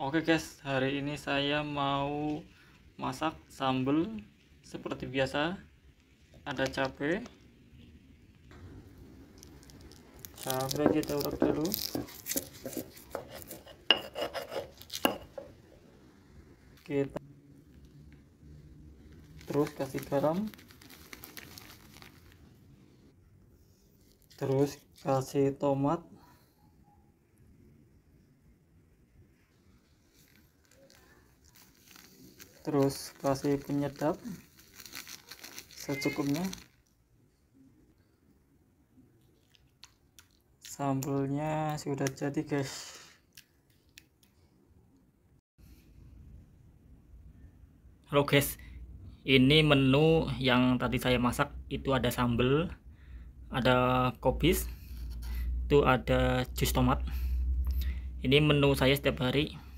Oke guys, hari ini saya mau masak sambal seperti biasa. Ada cabe. Cabai kita urut dulu. Kita terus kasih garam. Terus kasih tomat. terus kasih penyedap secukupnya sambelnya sudah jadi guys halo guys ini menu yang tadi saya masak itu ada sambel ada kobis itu ada jus tomat ini menu saya setiap hari